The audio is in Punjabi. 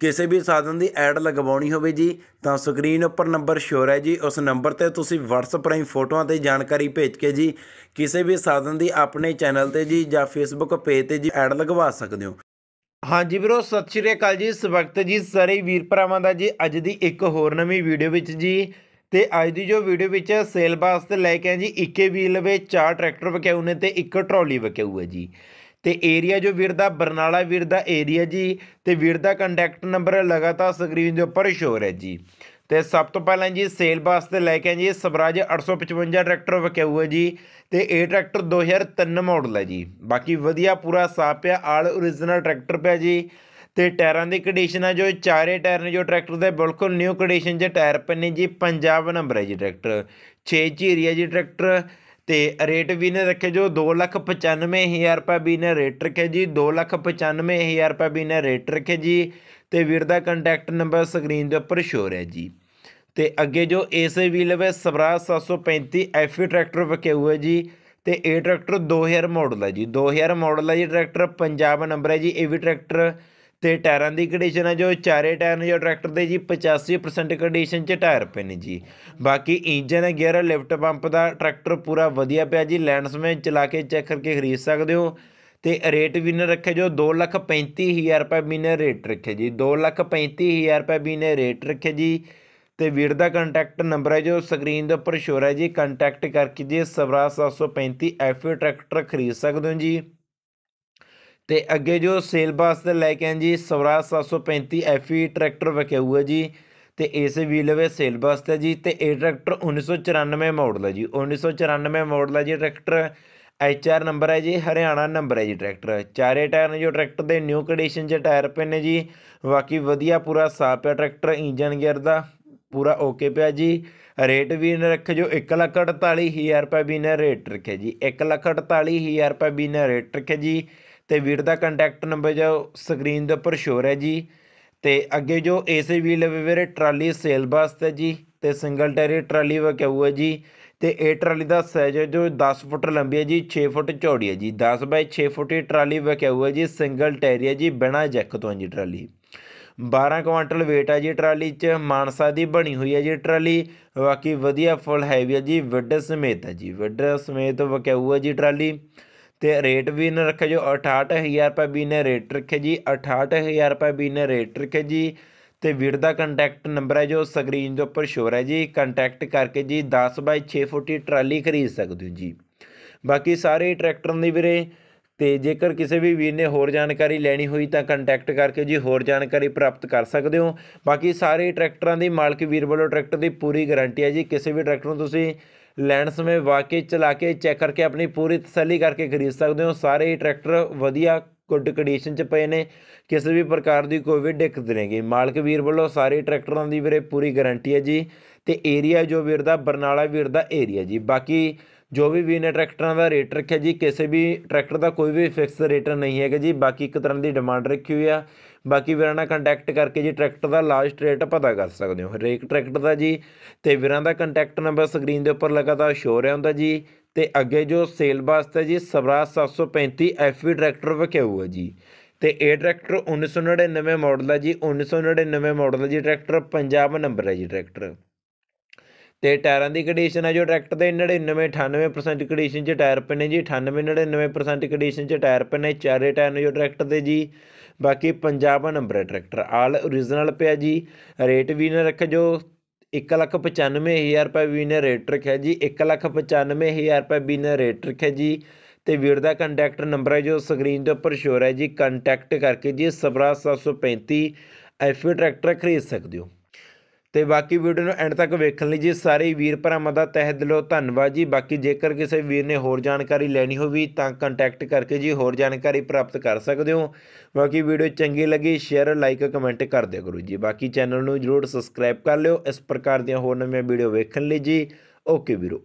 ਕਿਸੇ ਵੀ ਸਾਧਨ ਦੀ ਐਡ ਲਗਵਾਉਣੀ ਹੋਵੇ ਜੀ ਤਾਂ ਸਕਰੀਨ ਉੱਪਰ ਨੰਬਰ ਸ਼ੋਰ ਹੈ ਜੀ ਉਸ ਨੰਬਰ ਤੇ ਤੁਸੀਂ WhatsApp ਰਾਹੀਂ ਫੋਟੋਆਂ ਤੇ ਜਾਣਕਾਰੀ ਭੇਜ ਕੇ ਜੀ ਕਿਸੇ ਵੀ ਸਾਧਨ ਦੀ ਆਪਣੇ ਚੈਨਲ ਤੇ ਜੀ ਜਾਂ Facebook ਪੇਜ ਤੇ ਜੀ ਐਡ ਲਗਵਾ ਸਕਦੇ ਹੋ ਹਾਂਜੀ ਵੀਰੋ ਸਤਿ ਸ਼੍ਰੀ ਅਕਾਲ ਜੀ ਇਸ ਵਕਤ ਜੀ ਸਾਰੇ ਵੀਰ ਭਰਾਵਾਂ ਦਾ ਜੀ ਅੱਜ ਦੀ ਇੱਕ ਹੋਰ ਨਵੀਂ ਵੀਡੀਓ ਵਿੱਚ ਜੀ ਤੇ ਅੱਜ ਦੀ ਜੋ ਵੀਡੀਓ ਵਿੱਚ ਸੇਲ ਵਾਸਤੇ ਲੈ ਕੇ ਆਏ ਜੀ ਇੱਕੇ ਵੀਲ ਵੇ ਚਾਰ ਟਰੈਕਟਰ ਵਕਿਆਉਨੇ ਤੇ ਇੱਕ ਟਰਾਲੀ ਵਕਿਆਉ ਹੈ ਜੀ ਤੇ ਏਰੀਆ ਜੋ ਵੀਰ ਦਾ ਬਰਨਾਲਾ ਵੀਰ ਦਾ ਏਰੀਆ ਜੀ ਤੇ ਵੀਰ ਦਾ ਕੰਟੈਕਟ ਨੰਬਰ ਲਗਾਤਾਰ ਸਕਰੀਨ ਦੇ ਉੱਪਰ ਸ਼ੋਅ ਰਿਹਾ ਜੀ ਤੇ ਸਭ ਤੋਂ ਪਹਿਲਾਂ ਜੀ ਸੇਲ ਵਾਸਤੇ ਲੈ ਕੇ ਆਏ ਜੀ ਸਵਰਾਜ 855 ਟਰੈਕਟਰ ਵਿਕਿਆ ਹੋਇਆ ਜੀ ਤੇ ਇਹ ਟਰੈਕਟਰ 2003 ਮਾਡਲ ਹੈ ਜੀ ਬਾਕੀ ਵਧੀਆ ਪੂਰਾ ਸਾਫ ਪਿਆ ਆਲ origignal ਟਰੈਕਟਰ ਪਿਆ ਜੀ ਤੇ ਟਾਇਰਾਂ ਦੀ ਕੰਡੀਸ਼ਨ ਆ ਜੋ ਚਾਰੇ ਟਾਇਰ ਨੇ ਜੋ ਟਰੈਕਟਰ ਦੇ ਬਿਲਕੁਲ ਨਿਊ ਕੰਡੀਸ਼ਨ 'ਚ ਟਾਇਰ ਪੰਨੇ ਜੀ ਪੰਜਾਬ ਨੰਬਰ ਹੈ ਜੀ ਟਰੈਕਟਰ 6 ਜੀ ਏਰੀਆ ਜੀ ਟਰੈਕਟਰ ਤੇ ਰੇਟ ਵੀ ਨੇ ਰੱਖੇ ਜੋ 295000 ਰੁਪਏ ਵੀ ਨੇ ਰੇਟ ਰੱਖੇ ਜੀ 295000 ਰੁਪਏ ਵੀ ਨੇ ਰੇਟ ਰੱਖੇ ਜੀ ਤੇ ਵੀਰ ਦਾ ਕੰਟੈਕਟ ਨੰਬਰ ਸਕਰੀਨ ਦੇ ਉੱਪਰ ਸ਼ੋਅ ਰਿਹਾ ਜੀ ਤੇ ਅੱਗੇ ਜੋ ਏਸੇ ਵੀਲ ਲਵੇ ਸਵਰਾਜ 735 ਐਫੀ ਟਰੈਕਟਰ ਵਕੇ ਹੋਏ ਜੀ ਤੇ ਇਹ ਟਰੈਕਟਰ 2000 ਮਾਡਲ ਹੈ ਜੀ 2000 ਮਾਡਲ ਹੈ ਜੀ ਟਰੈਕਟਰ ਪੰਜਾਬ ਨੰਬਰ ਹੈ ਜੀ ਇਹ ਵੀ ਟਰੈਕਟਰ ਤੇ ਟਾਇਰਾਂ ਦੀ ਕੰਡੀਸ਼ਨ ਹੈ ਜੋ ਚਾਰੇ ਟਾਇਰ ਨੇ ਜੋ ਟਰੈਕਟਰ ਦੇ ਜੀ 85% ਕੰਡੀਸ਼ਨ 'ਚ ਟਾਇਰ ਪਏ ਨੇ ਜੀ ਬਾਕੀ ਇੰਜਨ ਗੇਅਰ ਲਿਫਟ ਪੰਪ ਦਾ ਟਰੈਕਟਰ ਪੂਰਾ ਵਧੀਆ ਪਿਆ ਜੀ ਲੈਂਡਸ ਮੈਂ ਚਲਾ ਕੇ ਚੈੱਕ ਕਰਕੇ ਖਰੀਦ ਸਕਦੇ ਹੋ ਤੇ ਰੇਟ ਵੀ ਨੇ ਰੱਖਿਆ ਜੋ 2 ਲੱਖ ਹਜ਼ਾਰ ਰੁਪਏ ਵੀ ਰੇਟ ਰੱਖਿਆ ਜੀ 2 ਲੱਖ ਹਜ਼ਾਰ ਰੁਪਏ ਵੀ ਰੇਟ ਰੱਖਿਆ ਜੀ ਤੇ ਵੀਰ ਦਾ ਕੰਟੈਕਟ ਨੰਬਰ ਹੈ ਜੋ ਸਕਰੀਨ ਦੇ ਉੱਪਰ ਸ਼ੋਰ ਹੈ ਜੀ ਕੰਟੈਕਟ ਕਰਕੇ ਜੀ ਸਵਰਾ 735 ਐਫਓ ਟਰੈਕਟਰ ਖਰੀਦ ਸਕਦੇ ਹੋ ਜੀ ਤੇ ਅੱਗੇ ਜੋ ਸੇਲ ਬਾਸ ਤੇ ਲੈ ਕੇ ਆਂ ਜੀ ਸਵਰਾਜ 735 ਐਫਈ e ਟਰੈਕਟਰ ਵਿਕਿਆ ਹੋਇਆ ਜੀ ਤੇ ਇਸ ਵੀਲ ਵੇ ਸੇਲ ਬਾਸ ਤੇ ਜੀ ਤੇ ਇਹ ਟਰੈਕਟਰ 1994 ਮਾਡਲ ਹੈ ਜੀ 1994 ਮਾਡਲ ਹੈ ਜੀ ਟਰੈਕਟਰ ਐਚਆਰ ਨੰਬਰ ਹੈ ਜੀ ਹਰਿਆਣਾ ਨੰਬਰ ਹੈ ਜੀ ਟਰੈਕਟਰ ਚਾਰੇ ਟਾਇਰ ਨੇ ਜੋ ਟਰੈਕਟਰ ਦੇ ਨਿਊ ਕੰਡੀਸ਼ਨ 'ਚ ਟਾਇਰ ਪਏ ਨੇ ਜੀ ਬਾਕੀ ਵਧੀਆ ਪੂਰਾ ਸਾਫ ਹੈ ਟਰੈਕਟਰ ਇੰਜਨ ਗੇਅਰ ਦਾ ਪੂਰਾ ਓਕੇ ਪਿਆ ਜੀ ਰੇਟ ਵੀ ਨੇ ਰੱਖੇ ਜੋ 148000 ਰੁਪਏ ਵੀ ਨੇ ਰੇਟ ਰੱਖੇ ਜੀ 148000 ਰੁਪਏ ਵੀ ਨੇ ਰੇਟ ਰੱਖੇ ਜੀ ਤੇ ਵੀਰ ਦਾ ਕੰਟੈਕਟ ਨੰਬਰ ਜੋ ਸਕਰੀਨ ਦੇ ਉੱਪਰ ਸ਼ੋਰ ਹੈ ਜੀ ਤੇ ਅੱਗੇ ਜੋ ਏਸੇ ਵੀਲ ਵੀਰੇ ਟਰਾਲੀ ਸੇਲ ਵਾਸਤੇ ਜੀ ਤੇ ਸਿੰਗਲ ਟੈਰੀ ਟਰਾਲੀ ਵਕਿਆ ਹੋਇਆ ਜੀ ਤੇ ਇਹ ਟਰਾਲੀ ਦਾ ਸਾਈਜ਼ ਹੈ ਜੋ 10 ਫੁੱਟ ਲੰਬੀ ਹੈ ਜੀ 6 ਫੁੱਟ ਚੌੜੀ ਹੈ ਜੀ 10 ਬਾਈ 6 ਫੁੱਟ ਦੀ ਟਰਾਲੀ ਵਕਿਆ ਹੋਇਆ ਜੀ ਸਿੰਗਲ ਟੈਰੀ ਹੈ ਜੀ ਬਿਨਾ ਜੈਕ ਤੋਂ ਜੀ ਟਰਾਲੀ 12 ਕੁਇੰਟਲ weight ਹੈ ਜੀ ਟਰਾਲੀ 'ਚ ਮਾਨਸਾ ਦੀ ਬਣੀ ਹੋਈ ਹੈ ਜੀ ਟਰਾਲੀ ਬਾਕੀ ਵਧੀਆ ਫੁੱਲ ਹੈਵੀ ਹੈ ਜੀ ਵਿੱਡ ਸਮੇਤ ਹੈ ਜੀ ਵਿੱਡ ਸਮੇਤ ਵਕਿਆ ਹੋਇਆ ਜੀ ਟਰਾਲੀ ਤੇ ਰੇਟ ਵੀ ਇਹਨਾਂ ਰੱਖਿਆ ਜੋ 68000 ਰੁਪਏ ਵੀ ਨੇ ਰੇਟ ਰੱਖਿਆ ਜੀ 68000 ਰੁਪਏ ਵੀ ਨੇ ਰੇਟ ਰੱਖਿਆ ਜੀ ਤੇ ਵੀਰ ਦਾ ਕੰਟੈਕਟ ਨੰਬਰ ਹੈ ਜੋ ਸਕਰੀਨ ਦੇ ਉੱਪਰ ਸ਼ੋਰ ਹੈ ਜੀ ਕੰਟੈਕਟ ਕਰਕੇ ਜੀ 10 ਬਾਈ 6 ਫੁੱਟੀ ਟਰਾਲੀ ਖਰੀਦ ਸਕਦੇ ਹੋ ਜੀ ਬਾਕੀ ਸਾਰੇ ਟਰੈਕਟਰਾਂ ਦੀ ਵੀਰੇ ਤੇ ਜੇਕਰ ਕਿਸੇ ਵੀ ਵੀਰ ਨੇ ਹੋਰ ਜਾਣਕਾਰੀ ਲੈਣੀ ਹੋਈ ਤਾਂ ਕੰਟੈਕਟ ਕਰਕੇ ਜੀ ਹੋਰ ਜਾਣਕਾਰੀ ਪ੍ਰਾਪਤ ਕਰ ਸਕਦੇ ਹੋ ਬਾਕੀ ਸਾਰੇ ਟਰੈਕਟਰਾਂ ਦੀ ਮਾਲਕ ਵੀਰ ਵੱਲੋਂ ਟਰੈਕਟਰ ਦੀ ਪੂਰੀ ਗਾਰੰਟੀ ਹੈ ਜੀ ਕਿਸੇ ਵੀ ਟਰੈਕਟਰ ਨੂੰ ਤੁਸੀਂ ਲੈਣ ਸਮੇਂ ਵਾਕਈ ਚਲਾ ਕੇ ਚੈੱਕ ਕਰਕੇ ਆਪਣੀ ਪੂਰੀ ਤਸੱਲੀ ਕਰਕੇ ਖਰੀਦ ਸਕਦੇ ਹੋ ਸਾਰੇ ਹੀ ਟਰੈਕਟਰ ਵਧੀਆ ਗੁੱਡ ਕੰਡੀਸ਼ਨ 'ਚ ਪਏ ਨੇ ਕਿਸੇ ਵੀ ਪ੍ਰਕਾਰ ਦੀ ਕੋਈ ਵੀ ਦਿੱਕਤ ਨਹੀਂਗੀ ਮਾਲਕ ਵੀਰ ਵੱਲੋਂ ਸਾਰੇ ਟਰੈਕਟਰਾਂ ਦੀ ਵੀਰੇ ਪੂਰੀ ਗਾਰੰਟੀ ਹੈ ਜੀ ਤੇ ਏਰੀਆ ਜੋ ਵੀਰ ਦਾ ਬਰਨਾਲਾ ਵੀਰ ਦਾ ਏਰੀਆ ਜੀ ਬਾਕੀ ਜੋ ਵੀ ਵੀ ਨੇ ਟਰੈਕਟਰਾਂ ਦਾ ਰੇਟ ਰੱਖਿਆ ਜੀ ਕਿਸੇ ਵੀ ਟਰੈਕਟਰ ਦਾ ਕੋਈ ਵੀ ਫਿਕਸ ਰੇਟ ਨਹੀਂ ਹੈਗਾ ਜੀ ਬਾਕੀ ਇੱਕ ਤਰ੍ਹਾਂ ਦੀ ਡਿਮਾਂਡ ਰੱਖੀ ਹੋਈ ਆ ਬਾਕੀ ਵੀਰਾਂ ਨਾਲ ਕੰਟੈਕਟ ਕਰਕੇ ਜੀ ਟਰੈਕਟਰ ਦਾ ਲਾਸਟ ਰੇਟ ਪਤਾ ਕਰ ਸਕਦੇ ਹੋ ਹਰੇਕ ਟਰੈਕਟਰ ਦਾ ਜੀ ਤੇ ਵੀਰਾਂ ਦਾ ਕੰਟੈਕਟ ਨੰਬਰ ਸਕਰੀਨ ਦੇ ਉੱਪਰ ਲਗਾਤਾਰ ਸ਼ੋ ਰਿਹਾ ਹੁੰਦਾ ਜੀ ਤੇ ਅੱਗੇ ਜੋ ਸੇਲ ਵਾਸਤੇ ਜੀ ਸਵਰਾਜ 735 ਐਫਵੀ ਟਰੈਕਟਰ ਵਿਕਿਆ ਹੋਇਆ ਜੀ ਤੇ ਇਹ ਟਰੈਕਟਰ 1999 ਮਾਡਲ ਹੈ ਜੀ 1999 ਮਾਡਲ ਹੈ ਜੀ ਟਰੈਕਟਰ ਪੰਜਾਬ ਨੰਬਰ ਹੈ ਜੀ ਟਰੈਕਟਰ ਤੇ ਟਾਇਰਾਂ ਦੀ ਕੰਡੀਸ਼ਨ ਹੈ ਜੋ ਟਰੈਕਟਰ ਦੇ 99 98% ਕੰਡੀਸ਼ਨ 'ਚ ਟਾਇਰ ਪਏ ਨੇ ਜੀ 98 99% ਕੰਡੀਸ਼ਨ 'ਚ ਟਾਇਰ ਪਏ ਨੇ ਚਾਰੇ ਟਾਇਰ ਨੇ ਜੋ ਟਰੈਕਟਰ ਦੇ ਜੀ ਬਾਕੀ 55 ਨੰਬਰ ਹੈ ਟਰੈਕਟਰ ਆਲ origignal ਪਿਆ ਜੀ ਰੇਟ ਵੀ ਨਾ ਰੱਖ ਜੋ 195000 ਰੁਪਏ ਵੀ ਨੇ ਰੇਟ ਰੱਖਿਆ ਜੀ 195000 ਰੁਪਏ ਵੀ ਨੇ ਰੇਟ ਰੱਖਿਆ ਜੀ ਤੇ ਵੀਰ ਦਾ ਕੰਟੈਕਟ ਨੰਬਰ ਹੈ ਜੋ ਸਕਰੀਨ ਦੇ ਉੱਪਰ ਸ਼ੋਰ ਹੈ ਜੀ ਕੰਟੈਕਟ ਕਰਕੇ ਜੀ ਸਬਰਾ 735 ਐਫਯੂ ਟਰੈਕਟਰ ਖਰੀਦ ਸਕਦੇ ਹੋ ਤੇ ਬਾਕੀ ਵੀਡੀਓ ਨੂੰ ਐਂਡ ਤੱਕ ਵੇਖਣ ਲਈ ਜੀ ਸਾਰੇ ਵੀਰ ਭਰਾਵਾਂ ਦਾ ਤਹਿ ਦਿਲੋਂ ਧੰਨਵਾਦ ਜੀ ਬਾਕੀ ਜੇਕਰ ਕਿਸੇ ਵੀਰ ਨੇ ਹੋਰ ਜਾਣਕਾਰੀ ਲੈਣੀ ਹੋਵੇ ਤਾਂ ਕੰਟੈਕਟ ਕਰਕੇ ਜੀ ਹੋਰ ਜਾਣਕਾਰੀ ਪ੍ਰਾਪਤ ਕਰ ਸਕਦੇ ਹੋ ਬਾਕੀ ਵੀਡੀਓ ਚੰਗੀ ਲੱਗੀ ਸ਼ੇਅਰ ਲਾਈਕ ਕਮੈਂਟ ਕਰ ਦਿਆ ਕਰੋ ਜੀ ਬਾਕੀ ਚੈਨਲ ਨੂੰ ਜਰੂਰ ਸਬਸਕ੍ਰਾਈਬ ਕਰ ਲਿਓ ਇਸ ਪ੍ਰਕਾਰ ਦੀਆਂ ਹੋਰ ਨਵੀਆਂ ਵੀਡੀਓ ਵੇਖਣ ਲਈ ਜੀ ਓਕੇ ਵੀਰੋ